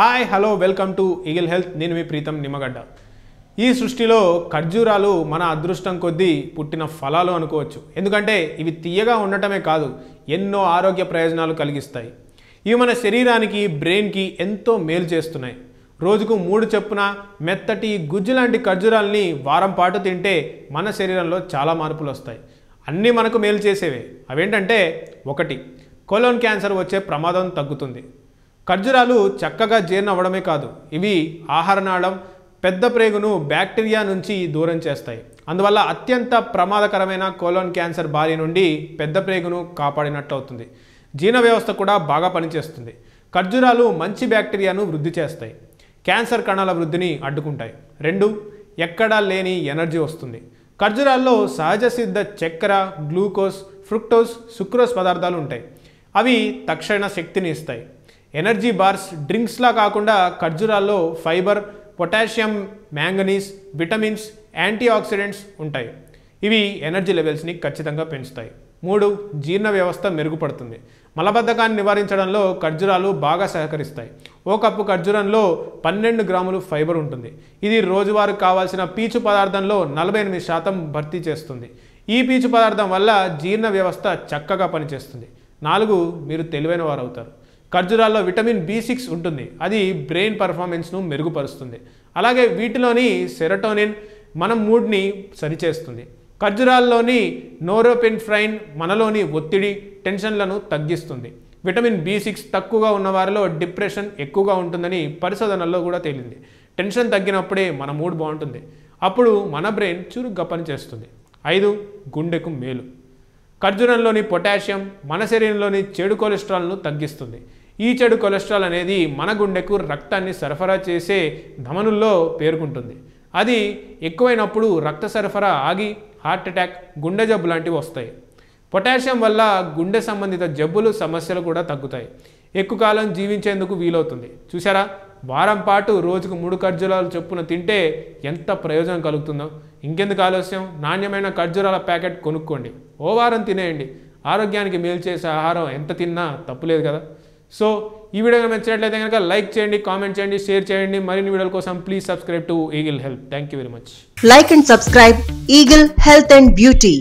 hi hello welcome to Eagle Health నేను మీ ప్రీతం నిమ్మగడ్డ ఈ సృష్టిలో ఖర్జూరాలు మన అదృష్టం కొద్దీ పుట్టిన ఫలాలు అనుకోవచ్చు ఎందుకంటే ఇవి తీయగా ఉండటమే కాదు ఎన్నో ఆరోగ్య ప్రయోజనాలు కలిగిస్తాయి ఇవి మన శరీరానికి బ్రెయిన్కి ఎంతో మేలు చేస్తున్నాయి రోజుకు మూడు చొప్పున మెత్తటి గుజ్జు లాంటి ఖర్జూరాల్ని వారం పాటు తింటే మన శరీరంలో చాలా మార్పులు వస్తాయి అన్నీ మనకు మేలు చేసేవే అవేంటంటే ఒకటి కొలోన్ క్యాన్సర్ వచ్చే ప్రమాదం తగ్గుతుంది ఖర్జూరాలు చక్కగా జీర్ణం అవ్వడమే కాదు ఇవి ఆహారనాళం పెద్ద ప్రేగును బ్యాక్టీరియా నుంచి దూరం చేస్తాయి అందువల్ల అత్యంత ప్రమాదకరమైన కోలోన్ క్యాన్సర్ బారి నుండి పెద్ద ప్రేగును కాపాడినట్లు అవుతుంది జీర్ణ వ్యవస్థ కూడా బాగా పనిచేస్తుంది ఖర్జూరాలు మంచి బ్యాక్టీరియాను వృద్ధి చేస్తాయి క్యాన్సర్ కణాల వృద్ధిని అడ్డుకుంటాయి రెండు ఎక్కడా లేని ఎనర్జీ వస్తుంది ఖర్జూరాల్లో సహజ సిద్ధ చక్కెర గ్లూకోజ్ ఫ్రుక్టోజ్ సుక్రోజ్ పదార్థాలు ఉంటాయి అవి తక్షణ శక్తిని ఇస్తాయి ఎనర్జీ బార్స్ డ్రింక్స్లా కాకుండా ఖర్జూరాల్లో fibre potassium manganese vitamins antioxidants ఉంటాయి ఇవి ఎనర్జీ లెవెల్స్ని ఖచ్చితంగా పెంచుతాయి మూడు జీర్ణ వ్యవస్థ మెరుగుపడుతుంది మలబద్ధకాన్ని నివారించడంలో ఖర్జూరాలు బాగా సహకరిస్తాయి ఓ కప్పు ఖర్జూరంలో పన్నెండు గ్రాములు ఫైబర్ ఉంటుంది ఇది రోజువారు కావాల్సిన పీచు పదార్థంలో నలభై ఎనిమిది శాతం భర్తీ చేస్తుంది ఈ పీచు పదార్థం వల్ల జీర్ణ వ్యవస్థ చక్కగా పనిచేస్తుంది నాలుగు మీరు తెలివైన వారు అవుతారు ఖర్జూరాల్లో విటమిన్ బి సిక్స్ ఉంటుంది అది బ్రెయిన్ పర్ఫార్మెన్స్ను మెరుగుపరుస్తుంది అలాగే వీటిలోని సెరటోనిన్ మన మూడ్ని సరిచేస్తుంది ఖర్జురాల్లోని నోరోపెన్ఫ్రైన్ మనలోని ఒత్తిడి టెన్షన్లను తగ్గిస్తుంది విటమిన్ బి సిక్స్ తక్కువగా ఉన్న వారిలో డిప్రెషన్ ఎక్కువగా ఉంటుందని పరిశోధనల్లో కూడా తేలింది టెన్షన్ తగ్గినప్పుడే మన మూడ్ బాగుంటుంది అప్పుడు మన బ్రెయిన్ చురుగ్గా పనిచేస్తుంది ఐదు గుండెకు మేలు ఖర్జూరంలోని పొటాషియం మన శరీరంలోని చెడు కొలెస్ట్రాల్ను తగ్గిస్తుంది ఈ చెడు కొలెస్ట్రాల్ అనేది మన గుండెకు రక్తాన్ని సరఫరా చేసే ధమనుల్లో పేర్కొంటుంది అది ఎక్కువైనప్పుడు రక్త సరఫరా ఆగి హార్ట్ అటాక్ గుండె జబ్బు లాంటివి వస్తాయి పొటాషియం వల్ల గుండె సంబంధిత జబ్బులు సమస్యలు కూడా తగ్గుతాయి ఎక్కువ కాలం జీవించేందుకు వీలవుతుంది చూసారా వారం పాటు రోజుకు మూడు ఖర్జూరాలు చొప్పున తింటే ఎంత ప్రయోజనం కలుగుతుందో ఇంకెందుకు ఆలస్యం నాణ్యమైన ఖర్జూరాల ప్యాకెట్ కొనుక్కోండి ఓ వారం తినేయండి ఆరోగ్యానికి మేలు చేసే ఆహారం ఎంత తిన్నా తప్పులేదు కదా సో ఈ వీడియో నచ్చినట్లయితే కనుక లైక్ చేయండి కామెంట్ చేయండి షేర్ చేయండి మరిన్ని వీడియోల కోసం please subscribe to Eagle Health thank you very much like and subscribe Eagle Health and beauty